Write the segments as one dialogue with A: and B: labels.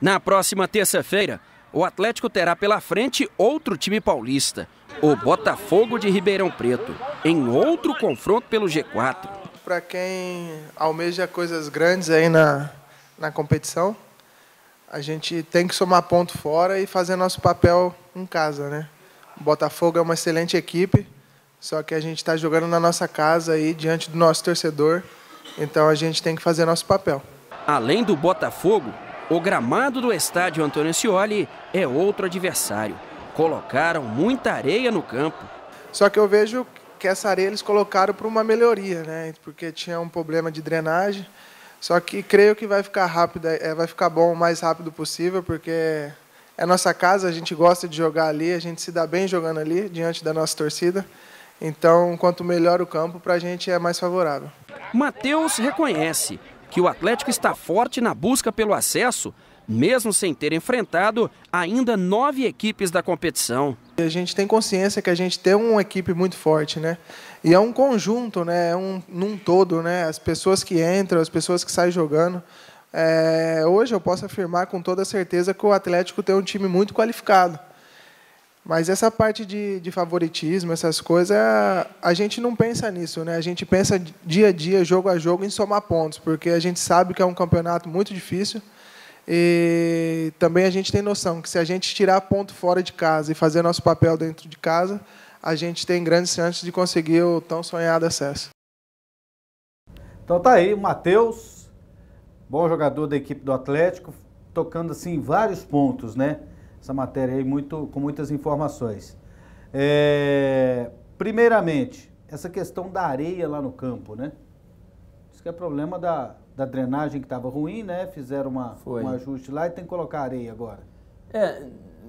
A: Na próxima terça-feira, o Atlético terá pela frente outro time paulista, o Botafogo
B: de Ribeirão Preto, em outro confronto pelo G4. Para quem almeja coisas grandes aí na, na competição, a gente tem que somar ponto fora e fazer nosso papel em casa, né? O Botafogo é uma excelente equipe, só que a gente está jogando na nossa casa aí, diante do nosso torcedor, então a gente tem que fazer nosso papel.
A: Além do Botafogo, o gramado do estádio Antônio Scioli é outro adversário. Colocaram muita areia no campo.
B: Só que eu vejo que essa areia eles colocaram para uma melhoria, né? Porque tinha um problema de drenagem. Só que creio que vai ficar rápido, é, vai ficar bom o mais rápido possível, porque é nossa casa, a gente gosta de jogar ali, a gente se dá bem jogando ali, diante da nossa torcida. Então, quanto melhor o campo, para a gente é mais favorável.
A: Matheus reconhece que o Atlético está forte na busca pelo acesso, mesmo sem ter enfrentado ainda nove equipes da competição.
B: A gente tem consciência que a gente tem uma equipe muito forte, né? E é um conjunto, né? É um num todo, né? As pessoas que entram, as pessoas que saem jogando. É, hoje eu posso afirmar com toda certeza que o Atlético tem um time muito qualificado. Mas essa parte de, de favoritismo, essas coisas, é a gente não pensa nisso, né? A gente pensa dia a dia, jogo a jogo, em somar pontos, porque a gente sabe que é um campeonato muito difícil. E também a gente tem noção que se a gente tirar ponto fora de casa e fazer nosso papel dentro de casa, a gente tem grandes chances de conseguir o tão sonhado acesso. Então tá aí, o Matheus, bom jogador da equipe do Atlético, tocando assim vários
A: pontos, né? essa matéria aí muito, com muitas informações. É, primeiramente, essa questão da areia lá no campo, né? Isso que é problema da, da drenagem que estava ruim, né? Fizeram uma, um ajuste lá e tem que colocar areia agora. É,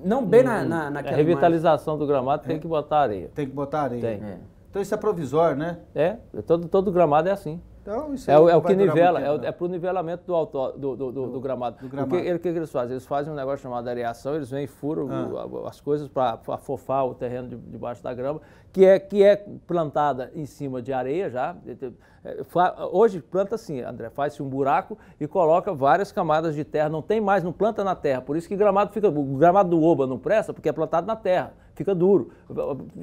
A: não bem na, na, naquela. A revitalização
C: imagem. do gramado tem é. que botar areia. Tem que botar areia. Tem. É. Então isso é provisório, né? É, todo, todo gramado é assim. Então, isso é, o, é o que nivela, é tempo, é, é para o nivelamento do, auto, do, do, do, do, gramado. Do gramado. O, que, ele, o que, eles fazem? Eles fazem um negócio chamado areação, eles vêm e furam ah. as coisas para afofar o terreno de, debaixo da grama, que é, que é plantada em cima de areia já. É, hoje planta assim, André, faz-se um buraco e coloca várias camadas de terra. Não tem mais, não planta na terra. Por isso que gramado fica. O gramado do Oba não presta, porque é plantado na terra fica duro.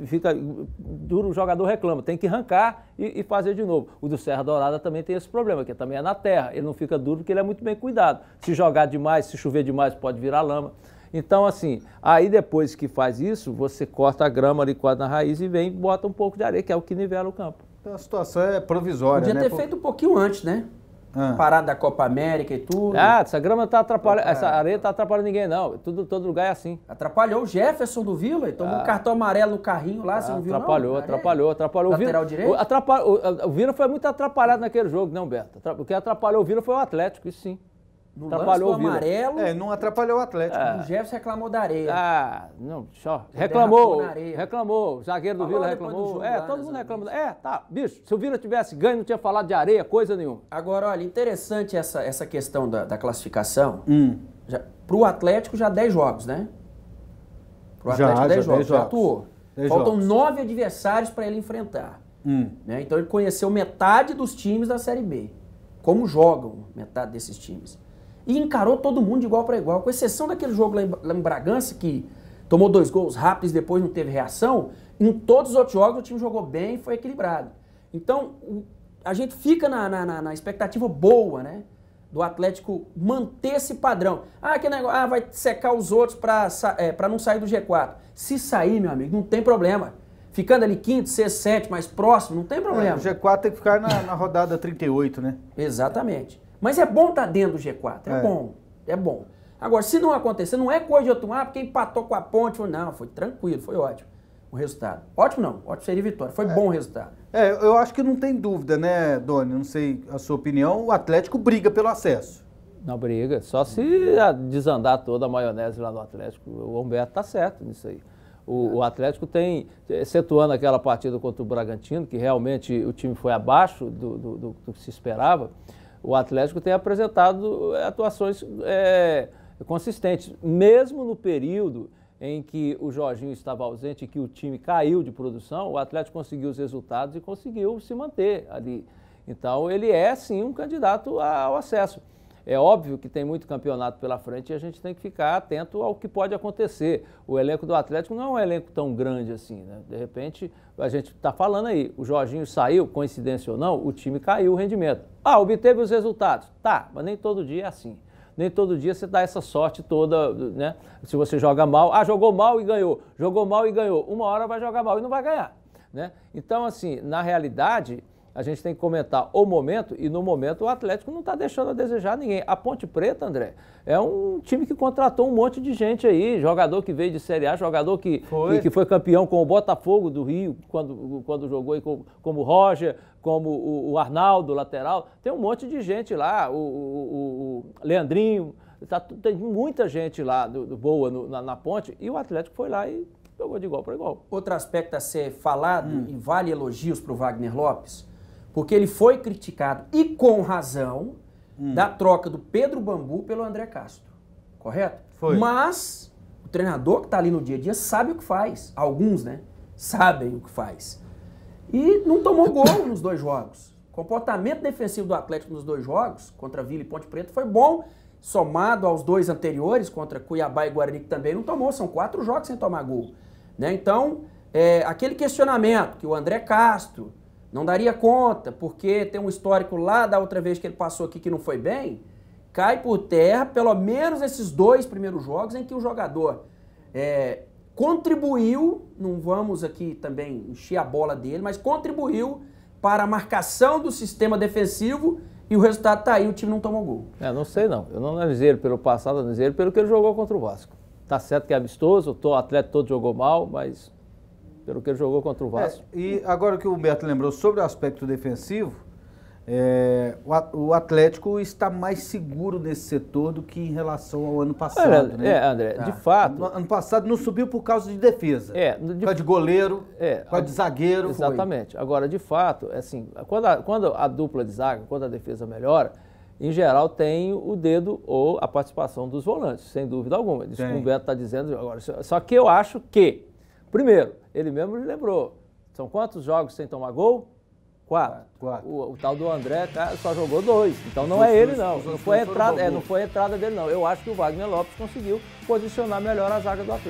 C: Fica duro, o jogador reclama, tem que arrancar e, e, fazer de novo. O do Serra Dourada também tem esse problema, que também é na terra, ele não fica duro porque ele é muito bem cuidado. Se jogar demais, se chover demais, pode virar lama. Então, assim, aí depois que faz isso, você corta a grama ali quase na raiz e vem e bota um pouco de areia, que é o que nivela o campo.
B: Então a situação é provisória, Podia né? Podia ter
A: feito um pouquinho antes, né?
B: Ah.
C: Parada da Copa América e tudo. Ah, essa grama tá atrapalhando. Essa areia tá atrapalhando ninguém, não. Tudo, todo lugar é assim. Atrapalhou o Jefferson do Vila, tomou ah. um cartão
A: amarelo no carrinho lá, ah, você não viu?
C: Atrapalhou, não? atrapalhou, atrapalhou. Lateral o Vila, direito? O, atrapalhou, o, o Vila foi muito atrapalhado naquele jogo, não, né, Beto. O que atrapalhou o Vila foi o Atlético, isso sim.
B: No atrapalhou lance amarelo. É, não atrapalhou o Atlético.
A: Ah. O
C: Jefferson reclamou da areia. Ah, não, só. Reclamou. Reclamou. zagueiro do Vila reclamou. Do é, todo
A: né, mundo reclama. É, tá. Bicho, se o Vila tivesse ganho, não tinha falado de areia, coisa nenhuma. Agora, olha, interessante essa, essa questão da, da classificação. Hum. Já, pro Atlético, já 10 jogos, né? Pro Atlético, já, 10 já jogos. 10 jogos. Já atuou. 10 Faltam 9 adversários para ele enfrentar. Hum. Né? Então, ele conheceu metade dos times da Série B. Como jogam metade desses times e encarou todo mundo de igual para igual, com exceção daquele jogo lá em, Bragança, que tomou dois gols rápidos e depois não teve reação. Em todos os outros jogos o time jogou bem e foi equilibrado. Então o, a gente fica na, na, na, expectativa boa, né? Do Atlético manter esse padrão. Ah, que negócio, ah, vai secar os outros para é, não sair do G4. Se sair, meu amigo, não tem problema ficando ali quinto, sexto, sétimo, mais próximo, não tem é, problema. É, o G4 tem que ficar na, na rodada 38, né? Exatamente. Mas é bom estar tá dentro do G4, é, é, bom, é bom. Agora, se não acontecer, não é coisa de outro, ah, porque empatou com a ponte, não, foi tranquilo, foi ótimo o resultado. Ótimo não, ótimo seria vitória. Foi é. bom o resultado.
B: É, eu acho que não tem dúvida, né, Doni? Não sei a sua opinião.
C: O Atlético briga pelo acesso. Não briga, só se
A: ah, desandar
C: toda a maionese lá no Atlético. O Humberto tá certo nisso aí. O, é. o Atlético tem, excetuando aquela partida contra o Bragantino, que realmente o time foi abaixo do, do, do, do que se esperava, o Atlético tem apresentado eh, atuações é, consistentes, mesmo no período em que o Jorginho estava ausente e que o time caiu de produção, o Atlético conseguiu os resultados e conseguiu se manter ali. Então ele é sim um candidato ao acesso. É óbvio que tem muito campeonato pela frente e a gente tem que ficar atento ao que pode acontecer. O elenco do Atlético não é um elenco tão grande assim, né? De repente, a gente está falando aí, o Jorginho saiu, coincidência ou não, o time caiu o rendimento. Ah, obteve os resultados. Tá, mas nem todo dia é assim. Nem todo dia você dá essa sorte toda, né? Se você joga mal, ah, jogou mal e ganhou, jogou mal e ganhou. Uma hora vai jogar mal e não vai ganhar, né? Então, assim, na realidade, a gente tem que comentar o momento, e no momento o Atlético não está deixando a desejar ninguém. A Ponte Preta, André, é um time que contratou um monte de gente aí, jogador que veio de Série A, jogador que foi, que, que foi campeão com o Botafogo do Rio, quando, quando jogou aí como, como Roger, como o, o Arnaldo, lateral. Tem um monte de gente lá, o, o, o Leandrinho, tá, tem muita gente lá do,
A: do boa no, na, na Ponte, e o Atlético foi lá e jogou de igual para igual. Outro aspecto a ser falado, hum. e vale elogios para o Wagner Lopes, porque ele foi criticado, e com razão, hum. da troca do Pedro Bambu pelo André Castro. Correto? Foi. Mas o treinador que está ali no dia a dia sabe o que faz. Alguns, né? Sabem o que faz. E não tomou gol nos dois jogos. O comportamento defensivo do Atlético nos dois jogos, contra Vila e Ponte Preta, foi bom somado aos dois anteriores, contra Cuiabá e Guarani, que também não tomou, são quatro jogos sem tomar gol. Né? Então, é, aquele questionamento que o André Castro não daria conta, porque tem um histórico lá da outra vez que ele passou aqui que não foi bem. Cai por terra, pelo menos esses dois primeiros jogos em que o jogador é, contribuiu, não vamos aqui também encher a bola dele, mas contribuiu para a marcação do sistema defensivo e o resultado está aí, o time não tomou gol.
C: É, não sei não, eu não analisei ele pelo passado, analisei ele pelo que ele jogou contra o Vasco. Tá certo que é amistoso, o atleta todo jogou mal, mas pelo que ele jogou contra o é, Vasco.
A: É, e agora que o Beto lembrou sobre o aspecto defensivo, é, o Atlético está mais seguro nesse setor do que em relação ao ano passado. né? É, André, de ah, fato. Ano passado não subiu por causa de defesa. É, de, por causa de goleiro, é, por causa de
C: zagueiro. Exatamente. Foi. Agora, de fato, é assim, quando a, quando a dupla de zaga, quando a defesa melhora, em geral tem o dedo ou a participação dos volantes, sem dúvida alguma. Isso que o Beto está dizendo agora. Só que eu acho que Primeiro, ele mesmo lembrou. São quantos jogos sem tomar gol? Quatro. Ah, quatro. O, o, tal do André tá, só jogou dois. Então não é ele, não. Não foi, entrada, é, não foi a entrada dele, não. Eu acho que o Wagner Lopes conseguiu posicionar melhor a zaga do Atlético.